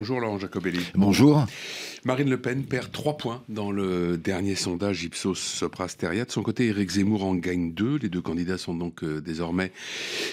Bonjour Laurent Jacobelli. Bonjour. Marine Le Pen perd 3 points dans le dernier sondage Ipsos Sopra De son côté, Éric Zemmour en gagne 2. Les deux candidats sont donc euh, désormais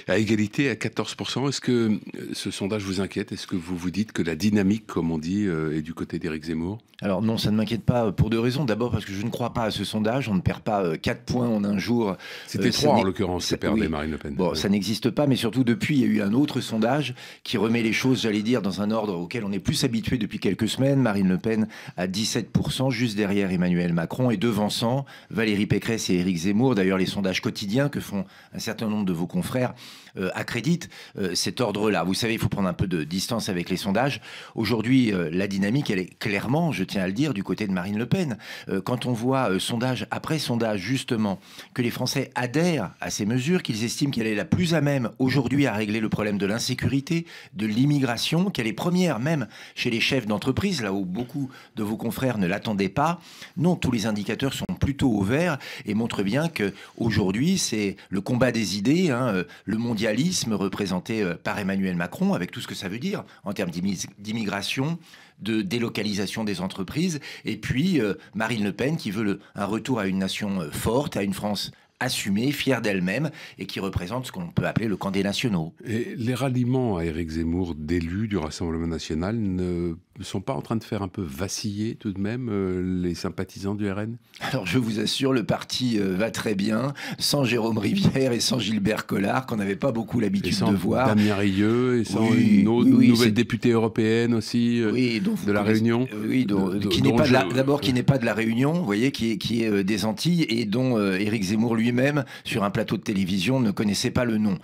à égalité à 14%. Est-ce que euh, ce sondage vous inquiète Est-ce que vous vous dites que la dynamique, comme on dit, euh, est du côté d'Éric Zemmour Alors non, ça ne m'inquiète pas pour deux raisons. D'abord parce que je ne crois pas à ce sondage. On ne perd pas 4 points en un jour. C'était 3 en l'occurrence que perdait Marine Le Pen. Bon, ça n'existe pas, mais surtout depuis, il y a eu un autre sondage qui remet les choses, j'allais dire, dans un ordre auquel on est plus habituée depuis quelques semaines. Marine Le Pen à 17%, juste derrière Emmanuel Macron et devançant Valérie Pécresse et Éric Zemmour. D'ailleurs, les sondages quotidiens que font un certain nombre de vos confrères euh, accréditent euh, cet ordre-là. Vous savez, il faut prendre un peu de distance avec les sondages. Aujourd'hui, euh, la dynamique, elle est clairement, je tiens à le dire, du côté de Marine Le Pen. quand on voit sondage après sondage, justement, que les Français adhèrent à ces mesures, qu'ils estiment qu'elle est la plus à même aujourd'hui à régler le problème de l'insécurité, de l'immigration, qu'elle est première même chez les chefs d'entreprise, là où beaucoup de vos confrères ne l'attendaient pas. Non, tous les indicateurs sont plutôt au vert et montrent bien que aujourd'hui, c'est le combat des idées, hein, euh, le mondialisme représenté euh, par Emmanuel Macron, avec tout ce que ça veut dire en termes d'immigration, de délocalisation des entreprises, et puis euh, Marine Le Pen qui veut un retour à une nation forte, à une France assumée, fière d'elle-même, et qui représente ce qu'on peut appeler le camp des nationaux. Et les ralliements à Éric Zemmour d'élus du Rassemblement national ne ne sont pas en train de faire un peu vaciller tout de même euh, les sympathisants du RN Alors je vous assure, le parti euh, va très bien, sans Jérôme Rivière et sans Gilbert Collard, qu'on n'avait pas beaucoup l'habitude de voir. Damien Rieu et sans une nouvelle députée européenne aussi euh, de la Réunion. Oui, qui n'est pas d'abord qui n'est pas de la Réunion, vous voyez, qui est, qui est des Antilles et dont Éric Zemmour lui-même, sur un plateau de télévision, ne connaissait pas le nom.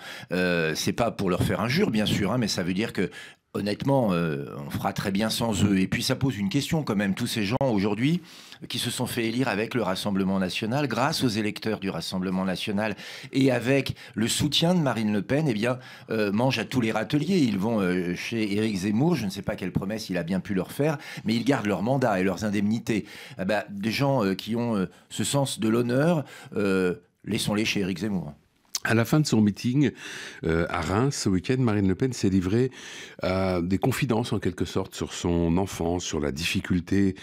C'est pas pour leur faire injure, bien sûr, hein, mais ça veut dire que honnêtement, euh, on fera très bien sans eux. Et puis ça pose une question quand même, tous ces gens aujourd'hui qui se sont fait élire avec le Rassemblement national, grâce aux électeurs du Rassemblement national et avec le soutien de Marine Le Pen, eh bien, euh, mangent à tous les râteliers. Ils vont euh, chez Éric Zemmour, je ne sais pas quelle promesse il a bien pu leur faire, mais ils gardent leur mandat et leurs indemnités. Ah bah, des gens qui ont ce sens de l'honneur, laissons-les chez Éric Zemmour. À la fin de son meeting euh, à Reims ce week-end, Marine Le Pen s'est livrée à des confidences en quelque sorte sur son enfance, sur la difficulté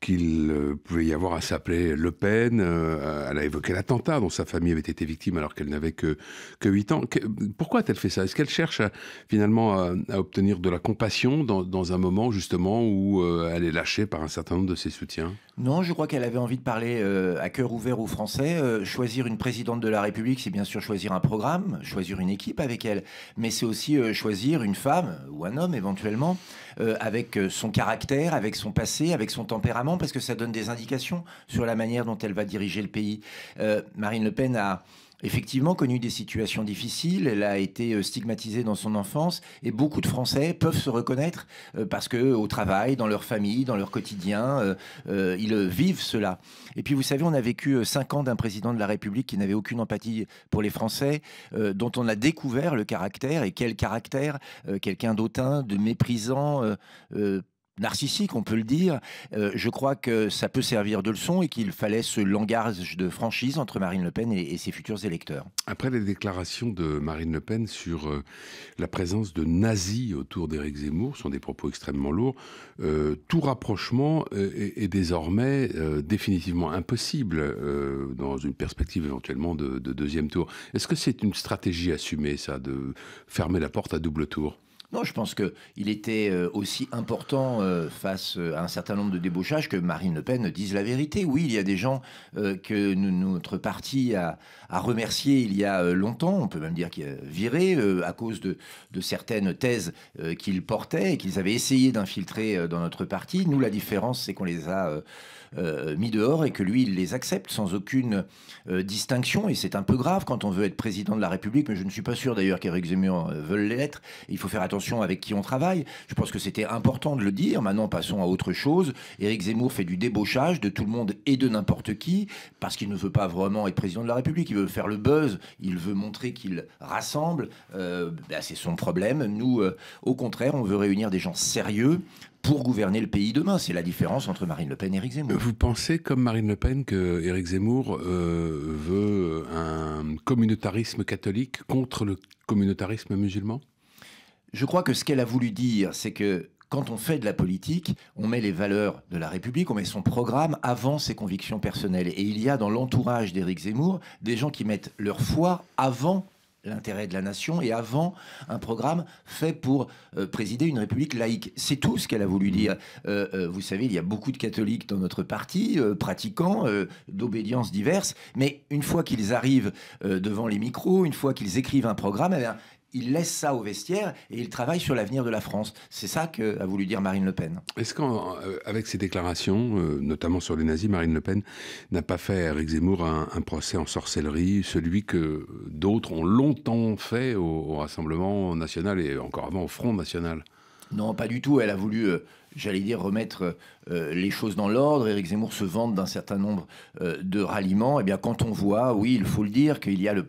qu'il euh, pouvait y avoir à s'appeler Le Pen. Euh, elle a évoqué l'attentat dont sa famille avait été victime alors qu'elle n'avait que, que 8 ans. pourquoi a-t-elle fait ça Est-ce qu'elle cherche finalement à, obtenir de la compassion dans, dans un moment justement où euh, elle est lâchée par un certain nombre de ses soutiens Non, je crois qu'elle avait envie de parler à cœur ouvert aux Français. choisir une présidente de la République, c'est bien sûr choisir un programme, choisir une équipe avec elle, mais c'est aussi choisir une femme ou un homme éventuellement, avec son caractère, avec son passé, avec son tempérament parce que ça donne des indications sur la manière dont elle va diriger le pays. Euh, Marine Le Pen a effectivement connu des situations difficiles, elle a été euh, stigmatisée dans son enfance et beaucoup de Français peuvent se reconnaître euh, parce que au travail, dans leur famille, dans leur quotidien, ils vivent cela. Et puis vous savez, on a vécu cinq ans d'un président de la République qui n'avait aucune empathie pour les Français, dont on a découvert le caractère et quel caractère, quelqu'un d'autain, de méprisant, narcissique, on peut le dire. Euh, je crois que ça peut servir de leçon et qu'il fallait ce langage de franchise entre Marine Le Pen et, ses futurs électeurs. Après les déclarations de Marine Le Pen sur euh, la présence de nazis autour d'Éric Zemmour, sont des propos extrêmement lourds, euh, tout rapprochement est, désormais définitivement impossible dans une perspective éventuellement de deuxième tour. Est-ce que c'est une stratégie assumée, ça, de fermer la porte à double tour non, je pense qu'il était euh, aussi important euh, face euh, à un certain nombre de débauchages que Marine Le Pen dise la vérité. Oui, il y a des gens que notre parti a, remerciés il y a longtemps, on peut même dire qu'il a viré à cause de, certaines thèses qu'ils portaient et qu'ils avaient essayé d'infiltrer dans notre parti. Nous, la différence, c'est qu'on les a... mis dehors et que lui, il les accepte sans aucune distinction. Et c'est un peu grave quand on veut être président de la République, mais je ne suis pas sûr d'ailleurs qu'Éric Zemmour veuille l'être. Il faut faire attention avec qui on travaille. Je pense que c'était important de le dire. Maintenant, passons à autre chose. Éric Zemmour fait du débauchage de tout le monde et de n'importe qui parce qu'il ne veut pas vraiment être président de la République. Il veut faire le buzz. Il veut montrer qu'il rassemble. Euh, bah, c'est son problème. Nous, euh, au contraire, on veut réunir des gens sérieux pour gouverner le pays demain. C'est la différence entre Marine Le Pen et Éric Zemmour. Vous pensez, comme Marine Le Pen, que Éric Zemmour euh, veut un communautarisme catholique contre le communautarisme musulman je crois que ce qu'elle a voulu dire, c'est que quand on fait de la politique, on met les valeurs de la République, on met son programme avant ses convictions personnelles. Et il y a dans l'entourage d'Éric Zemmour des gens qui mettent leur foi avant l'intérêt de la nation et avant un programme fait pour euh, présider une république laïque. C'est tout ce qu'elle a voulu dire. Euh, euh, vous savez, il y a beaucoup de catholiques dans notre parti, pratiquants, d'obédiences diverses, mais une fois qu'ils arrivent devant les micros, une fois qu'ils écrivent un programme, eh il laisse ça au vestiaire et il travaille sur l'avenir de la France. C'est ça qu'a voulu dire Marine Le Pen. Est-ce qu'avec euh, ses déclarations, euh, notamment sur les nazis, Marine Le Pen n'a pas fait à Eric Zemmour un, procès en sorcellerie, celui que d'autres ont longtemps fait au, Rassemblement national et encore avant au Front national Non, pas du tout. Elle a voulu euh, j'allais dire, remettre euh, les choses dans l'ordre. Éric Zemmour se vante d'un certain nombre euh, de ralliements. et eh bien, quand on voit, oui, il faut le dire, qu'il y a le,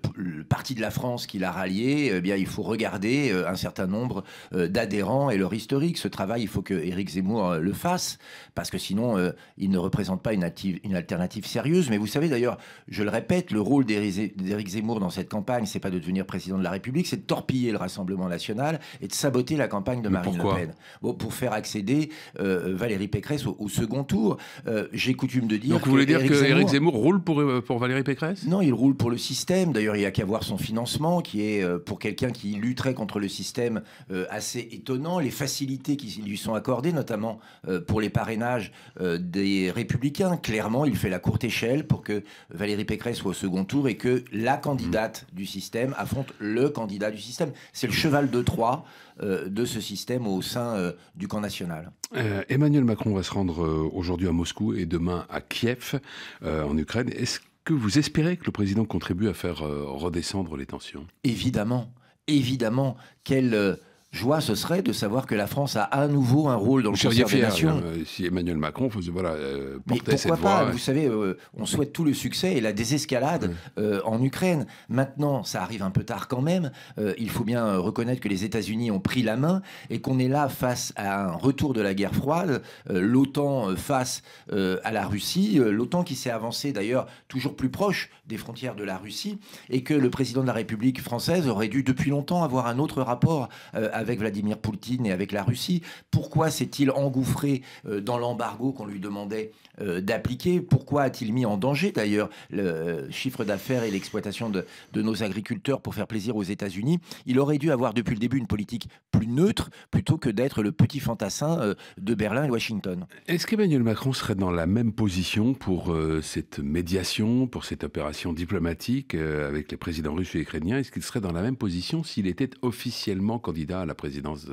parti de la France qui l'a rallié, eh bien, il faut regarder euh, un certain nombre d'adhérents et leur historique. Ce travail, il faut que Éric Zemmour le fasse, parce que sinon, il ne représente pas une, une alternative sérieuse. Mais vous savez, d'ailleurs, je le répète, le rôle d'Éric Zemmour dans cette campagne, c'est pas de devenir président de la République, c'est de torpiller le Rassemblement national et de saboter la campagne de Marine Le Pen. pour faire accéder euh, euh, Valérie Pécresse au, second tour. Euh, j'ai coutume de dire. Donc vous voulez dire qu'Éric Zemmour... Zemmour... roule pour, Valérie Pécresse Non, il roule pour le système. D'ailleurs, il n'y a qu'à voir son financement, qui est pour quelqu'un qui lutterait contre le système assez étonnant. Les facilités qui lui sont accordées, notamment pour les parrainages des républicains. Clairement, il fait la courte échelle pour que Valérie Pécresse soit au second tour et que la candidate mm. du système affronte le candidat du système. C'est le cheval de Troie de ce système au sein du camp national. Euh, Emmanuel Macron va se rendre euh, aujourd'hui à Moscou et demain à Kiev, euh, en Ukraine. Est-ce que vous espérez que le président contribue à faire redescendre les tensions Évidemment, évidemment. Quelle joie ce serait de savoir que la France a à nouveau un rôle dans le concert euh, si Emmanuel Macron faisait, voilà, euh, Mais pourquoi pas, Vous savez, euh, on souhaite tout le succès et la désescalade en Ukraine. Maintenant, ça arrive un peu tard quand même. il faut bien reconnaître que les États-Unis ont pris la main et qu'on est là face à un retour de la guerre froide. L'OTAN face à la Russie, l'OTAN qui s'est avancé d'ailleurs toujours plus proche des frontières de la Russie et que le président de la République française aurait dû depuis longtemps avoir un autre rapport à avec Vladimir Poutine et avec la Russie. Pourquoi s'est-il engouffré euh, dans l'embargo qu'on lui demandait euh, d'appliquer Pourquoi a-t-il mis en danger d'ailleurs le euh, chiffre d'affaires et l'exploitation de, de, nos agriculteurs pour faire plaisir aux États-Unis Il aurait dû avoir depuis le début une politique plus neutre plutôt que d'être le petit fantassin de Berlin et Washington. Est-ce qu'Emmanuel Macron serait dans la même position pour cette médiation, pour cette opération diplomatique avec les présidents russes et ukrainiens Est-ce qu'il serait dans la même position s'il était officiellement candidat à la présidence,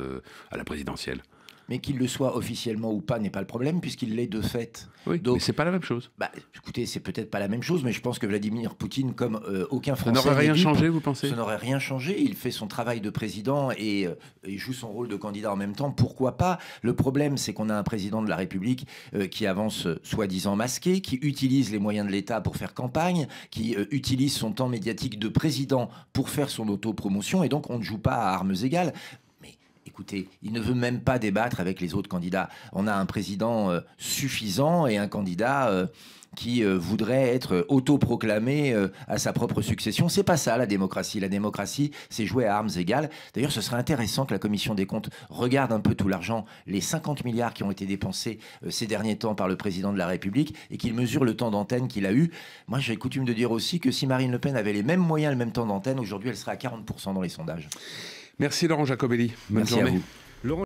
à la présidentielle. Mais qu'il le soit officiellement ou pas n'est pas le problème, puisqu'il l'est de fait. Oui, Donc, mais c'est pas la même chose. Bah, écoutez, c'est peut-être pas la même chose, mais je pense que Vladimir Poutine, comme euh, aucun Français. Ça n'aurait rien changé, vous pensez Ça n'aurait rien changé. Il fait son travail de président et, il euh, joue son rôle de candidat en même temps. Pourquoi pas Le problème, c'est qu'on a un président de la République euh, qui avance soi-disant masqué, qui utilise les moyens de l'État pour faire campagne, qui utilise son temps médiatique de président pour faire son autopromotion, et donc on ne joue pas à armes égales écoutez, il ne veut même pas débattre avec les autres candidats. On a un président euh, suffisant et un candidat euh, qui euh, voudrait être autoproclamé à sa propre succession. C'est pas ça la démocratie. La démocratie, c'est jouer à armes égales. D'ailleurs, ce serait intéressant que la Commission des comptes regarde un peu tout l'argent, les 50 milliards qui ont été dépensés ces derniers temps par le président de la République et qu'il mesure le temps d'antenne qu'il a eu. Moi, j'ai coutume de dire aussi que si Marine Le Pen avait les mêmes moyens, le même temps d'antenne, aujourd'hui, elle serait à 40% dans les sondages. Merci Laurent Jacobelli. Bonne journée.